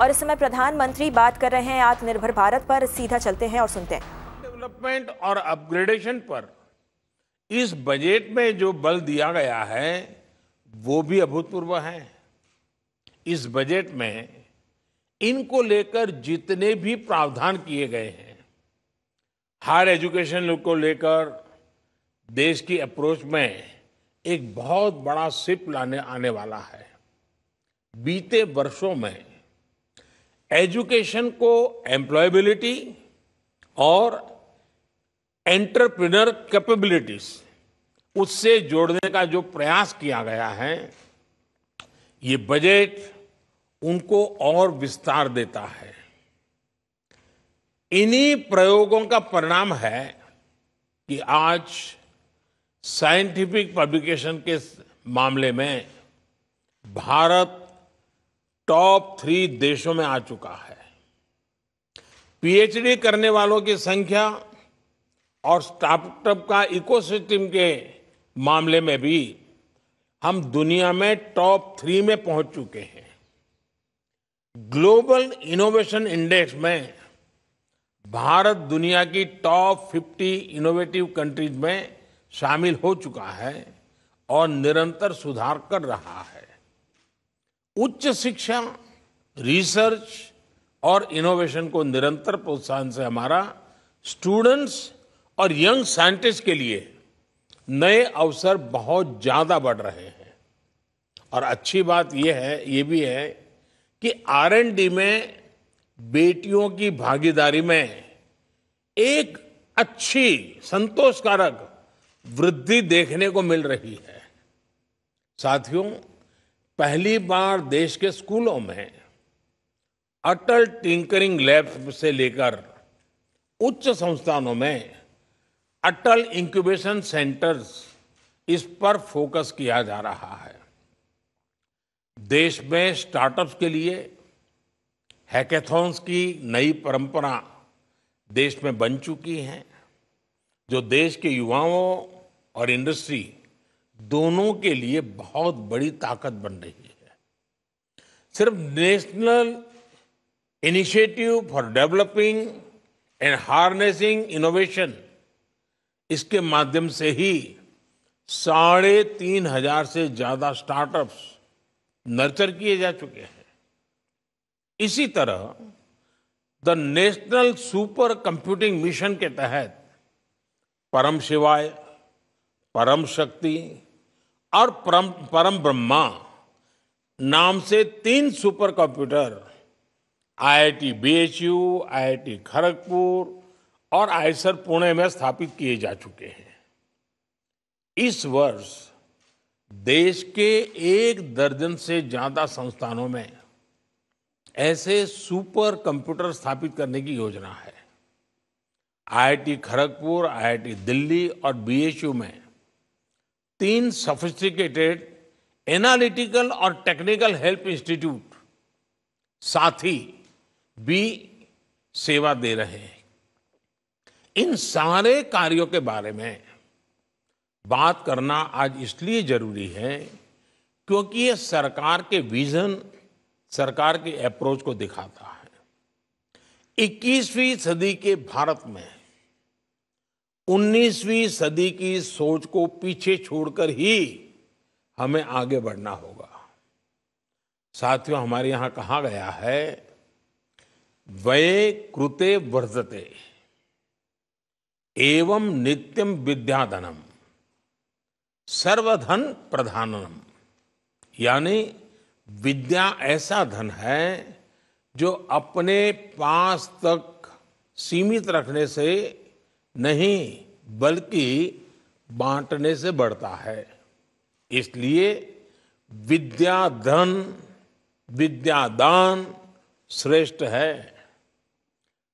और इस समय प्रधानमंत्री बात कर रहे हैं आत्मनिर्भर भारत पर सीधा चलते हैं और सुनते हैं डेवलपमेंट और अपग्रेडेशन पर इस बजट में जो बल दिया गया है वो भी अभूतपूर्व है इस बजट में इनको लेकर जितने भी प्रावधान किए गए हैं हायर एजुकेशन को लेकर देश की अप्रोच में एक बहुत बड़ा सिप लाने आने वाला है बीते वर्षों में एजुकेशन को एम्प्लॉयबिलिटी और एंटरप्रिनर कैपेबिलिटीज उससे जोड़ने का जो प्रयास किया गया है ये बजट उनको और विस्तार देता है इन्हीं प्रयोगों का परिणाम है कि आज साइंटिफिक पब्लिकेशन के मामले में भारत टॉप थ्री देशों में आ चुका है पीएचडी करने वालों की संख्या और स्टार्टअप का इकोसिस्टम के मामले में भी हम दुनिया में टॉप थ्री में पहुंच चुके हैं ग्लोबल इनोवेशन इंडेक्स में भारत दुनिया की टॉप फिफ्टी इनोवेटिव कंट्रीज में शामिल हो चुका है और निरंतर सुधार कर रहा है उच्च शिक्षा रिसर्च और इनोवेशन को निरंतर प्रोत्साहन से हमारा स्टूडेंट्स और यंग साइंटिस्ट के लिए नए अवसर बहुत ज़्यादा बढ़ रहे हैं और अच्छी बात यह है ये भी है कि आर डी में बेटियों की भागीदारी में एक अच्छी संतोषकारक वृद्धि देखने को मिल रही है साथियों पहली बार देश के स्कूलों में अटल टिंकरिंग लैब से लेकर उच्च संस्थानों में अटल इंक्यूबेशन सेंटर्स इस पर फोकस किया जा रहा है देश में स्टार्टअप्स के लिए हैकेथॉन्स की नई परंपरा देश में बन चुकी है जो देश के युवाओं और इंडस्ट्री दोनों के लिए बहुत बड़ी ताकत बन रही है सिर्फ national initiative for developing and harnessing innovation इसके माध्यम से ही साढ़े तीन हजार से ज्यादा स्टार्टअप्स नर्चर किए जा चुके हैं इसी तरह the national supercomputing mission के तहत परम शिवाय परम शक्ति और परम परम ब्रह्मा नाम से तीन supercomputer IIT BHU, IIT Kharagpur और आईसर पुणे में स्थापित किए जा चुके हैं इस वर्ष देश के एक दर्जन से ज़्यादा संस्थानों में ऐसे सुपर कंप्यूटर स्थापित करने की योजना है आईआईटी खड़गपुर आईआईटी दिल्ली और बीएचयू में तीन सोफिस्टिकेटेड एनालिटिकल और टेक्निकल हेल्प इंस्टीट्यूट साथ ही भी सेवा दे रहे हैं इन सारे कार्यों के बारे में बात करना आज इसलिए जरूरी है क्योंकि ये सरकार के विजन सरकार के अप्रोच को दिखाता है 21वीं सदी के भारत में 19वीं सदी की सोच को पीछे छोड़कर ही हमें आगे बढ़ना होगा साथियों हमारे यहां कहा गया है वय कृते वर्धते एवं नित्यम विद्याधनम सर्वधन प्रधानम यानी विद्या ऐसा धन है जो अपने पास तक सीमित रखने से नहीं बल्कि बांटने से बढ़ता है इसलिए विद्या धन विद्यादान श्रेष्ठ है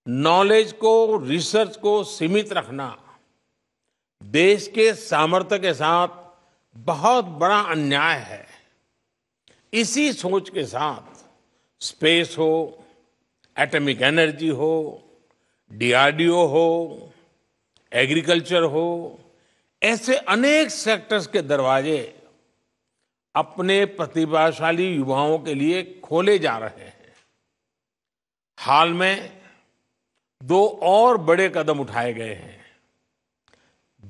नॉलेज को रिसर्च को सीमित रखना देश के सामर्थ्य के साथ बहुत बड़ा अन्याय है इसी सोच के साथ स्पेस हो एटॉमिक एनर्जी हो डीआरडीओ हो एग्रीकल्चर हो ऐसे अनेक सेक्टर्स के दरवाजे अपने प्रतिभाशाली युवाओं के लिए खोले जा रहे हैं हाल में दो और बड़े कदम उठाए गए हैं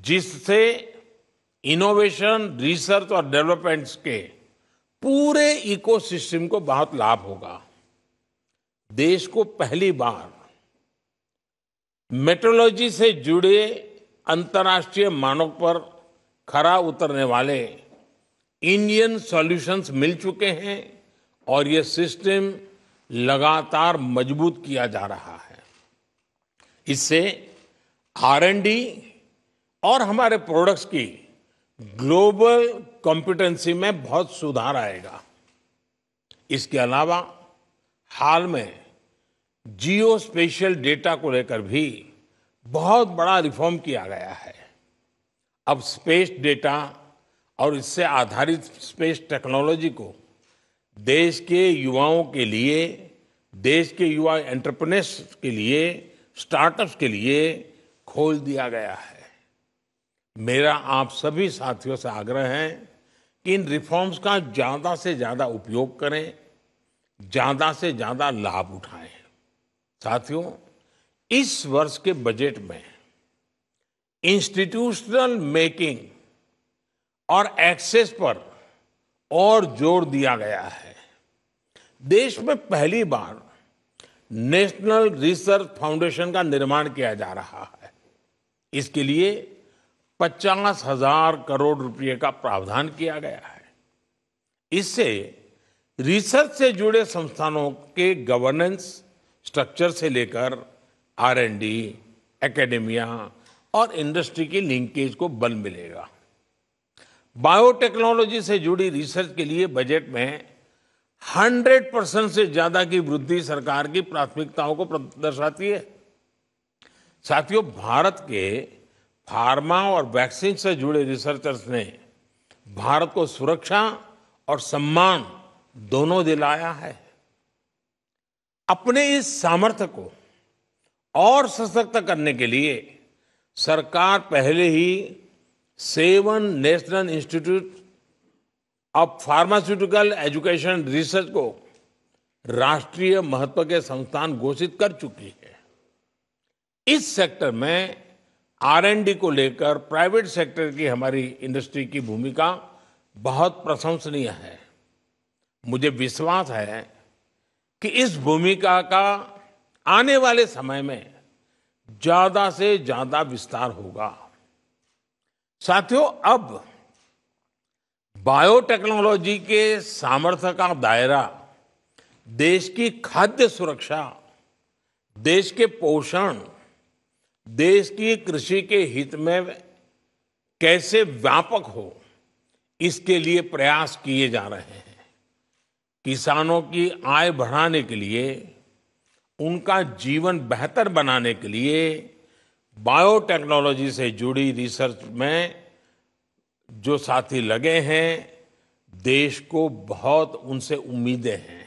जिससे इनोवेशन रिसर्च और डेवलपमेंट्स के पूरे इकोसिस्टम को बहुत लाभ होगा देश को पहली बार मेट्रोलॉजी से जुड़े अंतर्राष्ट्रीय मानक पर खरा उतरने वाले इंडियन सॉल्यूशंस मिल चुके हैं और ये सिस्टम लगातार मजबूत किया जा रहा है इससे आर और हमारे प्रोडक्ट्स की ग्लोबल कॉम्पिटेंसी में बहुत सुधार आएगा इसके अलावा हाल में जियो स्पेशल डेटा को लेकर भी बहुत बड़ा रिफॉर्म किया गया है अब स्पेस डेटा और इससे आधारित स्पेस टेक्नोलॉजी को देश के युवाओं के लिए देश के युवा एंटरप्रेन्योर्स के लिए स्टार्टअप्स के लिए खोल दिया गया है मेरा आप सभी साथियों से आग्रह है कि इन रिफॉर्म्स का ज़्यादा से ज़्यादा उपयोग करें ज़्यादा से ज़्यादा लाभ उठाएं साथियों इस वर्ष के बजट में इंस्टीट्यूशनल मेकिंग और एक्सेस पर और जोर दिया गया है देश में पहली बार नेशनल रिसर्च फाउंडेशन का निर्माण किया जा रहा है इसके लिए पचास हजार करोड़ रुपए का प्रावधान किया गया है इससे रिसर्च से जुड़े संस्थानों के गवर्नेंस स्ट्रक्चर से लेकर आर एन डी एकेडेमिया और इंडस्ट्री की लिंकेज को बल मिलेगा बायोटेक्नोलॉजी से जुड़ी रिसर्च के लिए बजट में 100 परसेंट से ज़्यादा की वृद्धि सरकार की प्राथमिकताओं को दर्शाती है साथियों भारत के फार्मा और वैक्सीन से जुड़े रिसर्चर्स ने भारत को सुरक्षा और सम्मान दोनों दिलाया है अपने इस सामर्थ्य को और सशक्त करने के लिए सरकार पहले ही seven national institute of pharmaceutical education research को राष्ट्रीय महत्व के संस्थान घोषित कर चुकी है इस सेक्टर में आरएनडी को लेकर प्राइवेट सेक्टर की हमारी इंडस्ट्री की भूमिका बहुत प्रशंसनीय है मुझे विश्वास है कि इस भूमिका का आने वाले समय में ज्यादा से ज्यादा विस्तार होगा साथियों अब बायोटेक्नोलॉजी के सामर्थ्य का दायरा देश की खाद्य सुरक्षा देश के पोषण देश की कृषि के हित में कैसे व्यापक हो इसके लिए प्रयास किए जा रहे हैं किसानों की आय बढ़ाने के लिए उनका जीवन बेहतर बनाने के लिए बायोटेक्नोलॉजी से जुड़ी रिसर्च में जो साथी लगे हैं देश को बहुत उनसे उम्मीदें हैं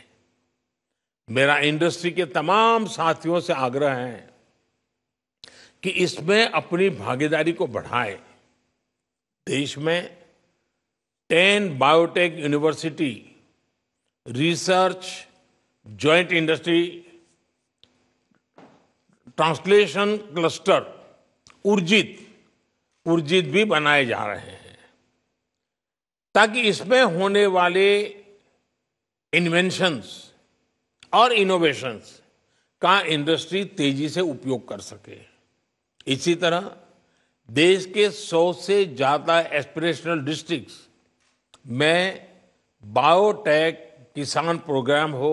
मेरा इंडस्ट्री के तमाम साथियों से आग्रह है कि इसमें अपनी भागीदारी को बढ़ाए देश में ten biotech university research joint industry translation cluster ऊर्जित ऊर्जित भी बनाए जा रहे हैं ताकि इसमें होने वाले इन्वेंशंस और इनोवेशंस का इंडस्ट्री तेजी से उपयोग कर सके इसी तरह देश के 100 से ज़्यादा एस्पिरेशनल डिस्ट्रिक्ट्स में बायोटेक किसान प्रोग्राम हो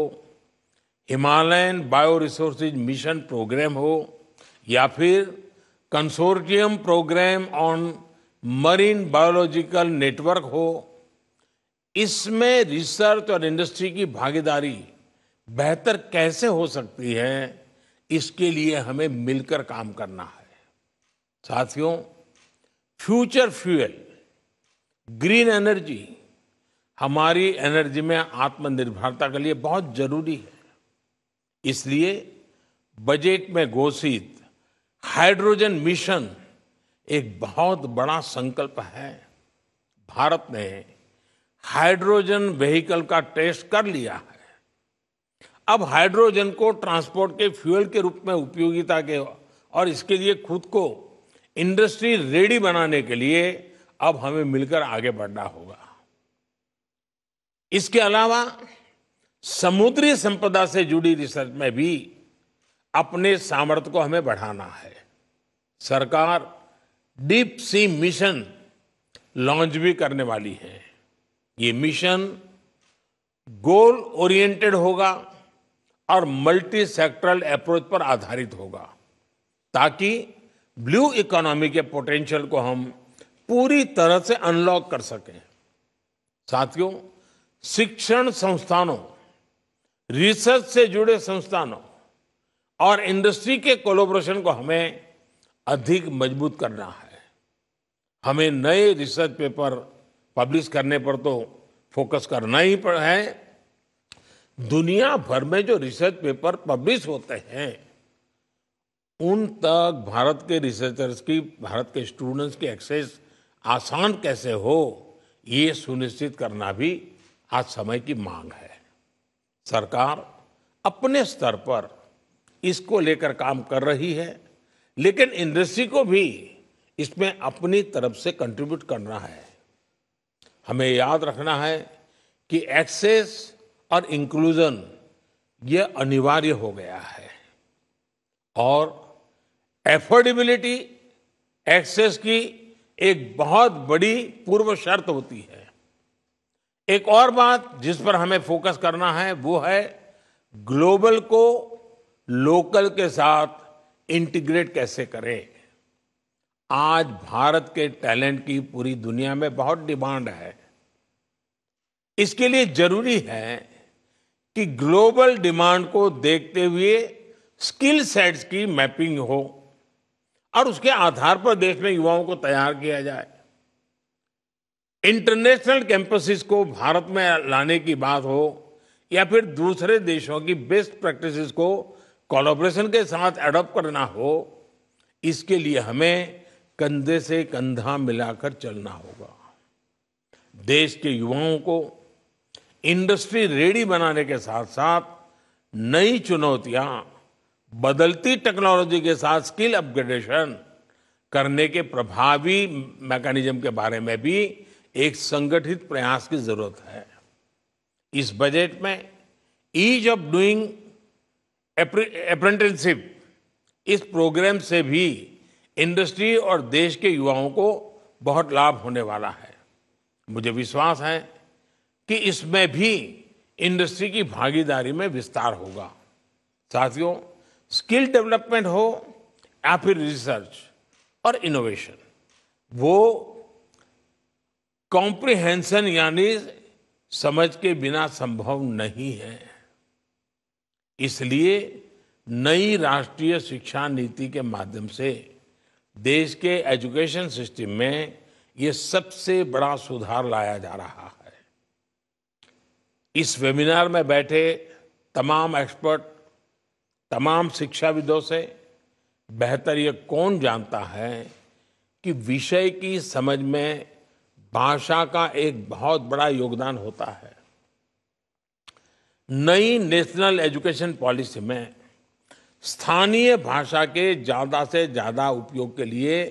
Himalayan bio resources mission program हो या फिर consortium program on marine biological network हो इसमें रिसर्च और इंडस्ट्री की भागीदारी बेहतर कैसे हो सकती है इसके लिए हमें मिलकर काम करना है साथियों फ्यूचर फ्यूल ग्रीन एनर्जी हमारी एनर्जी में आत्मनिर्भरता के लिए बहुत जरूरी है इसलिए बजट में घोषित हाइड्रोजन मिशन एक बहुत बड़ा संकल्प है भारत ने हाइड्रोजन व्हीकल का टेस्ट कर लिया है अब हाइड्रोजन को ट्रांसपोर्ट के फ्यूल के रूप में उपयोगिता के और इसके लिए खुद को इंडस्ट्री रेडी बनाने के लिए अब हमें मिलकर आगे बढ़ना होगा इसके अलावा समुद्री संपदा से जुड़ी रिसर्च में भी अपने सामर्थ्य को हमें बढ़ाना है सरकार डीप सी मिशन लॉन्च भी करने वाली है ये मिशन गोल ओरिएंटेड होगा और मल्टी सेक्टरल अप्रोच पर आधारित होगा ताकि ब्लू इकोनॉमी के पोटेंशियल को हम पूरी तरह से अनलॉक कर सकें साथियों शिक्षण संस्थानों रिसर्च से जुड़े संस्थानों और इंडस्ट्री के कोलोब्रेशन को हमें अधिक मजबूत करना है हमें नए रिसर्च पेपर पब्लिश करने पर तो फोकस करना ही पड़ है दुनिया भर में जो रिसर्च पेपर पब्लिश होते हैं उन तक भारत के रिसर्चर्स की भारत के स्टूडेंट्स की एक्सेस आसान कैसे हो ये सुनिश्चित करना भी आज समय की मांग है सरकार अपने स्तर पर इसको लेकर काम कर रही है लेकिन इंडस्ट्री को भी इसमें अपनी तरफ से कंट्रीब्यूट करना है हमें याद रखना है कि एक्सेस और इंक्लूजन यह अनिवार्य हो गया है और एफोर्डेबिलिटी एक्सेस की एक बहुत बड़ी पूर्व शर्त होती है एक और बात जिस पर हमें फोकस करना है वो है ग्लोबल को लोकल के साथ इंटीग्रेट कैसे करें आज भारत के टैलेंट की पूरी दुनिया में बहुत डिमांड है इसके लिए जरूरी है कि ग्लोबल डिमांड को देखते हुए स्किल सेट्स की मैपिंग हो और उसके आधार पर देश में युवाओं को तैयार किया जाए इंटरनेशनल कैंपसेस को भारत में लाने की बात हो या फिर दूसरे देशों की बेस्ट प्रैक्टिसेस को कोलॉबरेशन के साथ एडॉप्ट करना हो इसके लिए हमें कंधे से कंधा मिलाकर चलना होगा देश के युवाओं को इंडस्ट्री रेडी बनाने के साथ साथ नई चुनौतियां बदलती टेक्नोलॉजी के साथ स्किल अपग्रेडेशन करने के प्रभावी मैकेनिज्म के बारे में भी एक संगठित प्रयास की जरूरत है इस बजट में ईज ऑफ डूइंग अप्रेंटिसशिप इस प्रोग्राम से भी इंडस्ट्री और देश के युवाओं को बहुत लाभ होने वाला है मुझे विश्वास है कि इसमें भी इंडस्ट्री की भागीदारी में विस्तार होगा साथियों स्किल डेवलपमेंट हो या फिर रिसर्च और इनोवेशन वो कॉम्प्रिहेंशन यानी समझ के बिना संभव नहीं है इसलिए नई राष्ट्रीय शिक्षा नीति के माध्यम से देश के एजुकेशन सिस्टम में ये सबसे बड़ा सुधार लाया जा रहा है इस वेबिनार में बैठे तमाम एक्सपर्ट तमाम शिक्षाविदों से बेहतर ये कौन जानता है कि विषय की समझ में भाषा का एक बहुत बड़ा योगदान होता है नई नेशनल एजुकेशन पॉलिसी में स्थानीय भाषा के ज़्यादा से ज़्यादा उपयोग के लिए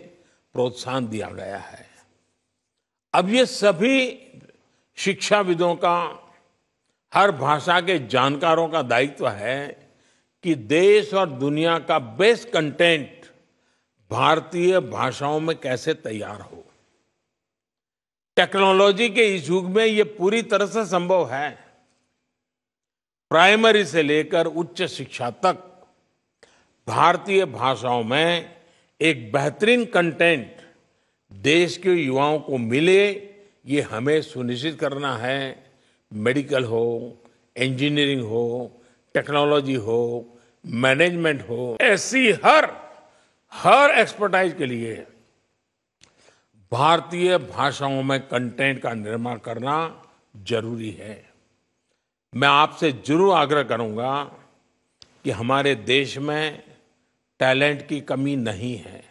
प्रोत्साहन दिया गया है अब ये सभी शिक्षाविदों का हर भाषा के जानकारों का दायित्व है कि देश और दुनिया का बेस्ट कंटेंट भारतीय भाषाओं में कैसे तैयार हो टेक्नोलॉजी के इस युग में ये पूरी तरह से संभव है प्राइमरी से लेकर उच्च शिक्षा तक भारतीय भाषाओं में एक बेहतरीन कंटेंट देश के युवाओं को मिले ये हमें सुनिश्चित करना है मेडिकल हो इंजीनियरिंग हो टेक्नोलॉजी हो मैनेजमेंट हो ऐसी हर हर एक्सपर्टाइज के लिए भारतीय भाषाओं में कंटेंट का निर्माण करना जरूरी है मैं आपसे जरूर आग्रह करूंगा कि हमारे देश में टैलेंट की कमी नहीं है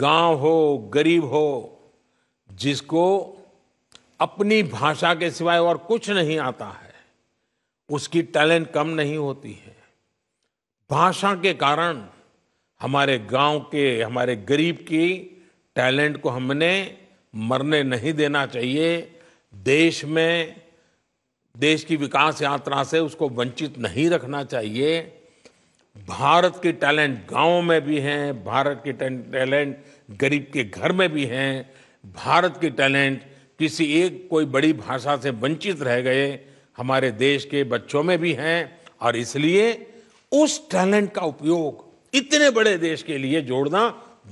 गांव हो गरीब हो जिसको अपनी भाषा के सिवाय और कुछ नहीं आता है उसकी टैलेंट कम नहीं होती है भाषा के कारण हमारे गांव के हमारे गरीब की टैलेंट को हमने मरने नहीं देना चाहिए देश में देश की विकास यात्रा से उसको वंचित नहीं रखना चाहिए भारत के टैलेंट गांव में भी हैं भारत के टैलेंट गरीब के घर में भी हैं भारत के टैलेंट किसी एक कोई बड़ी भाषा से वंचित रह गए हमारे देश के बच्चों में भी हैं और इसलिए उस टैलेंट का उपयोग इतने बड़े देश के लिए जोड़ना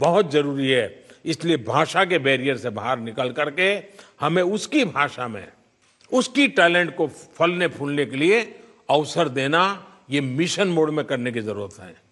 बहुत जरूरी है इसलिए भाषा के बैरियर से बाहर निकल करके हमें उसकी भाषा में उसकी टैलेंट को फलने फूलने के लिए अवसर देना ये मिशन मोड में करने की जरूरत है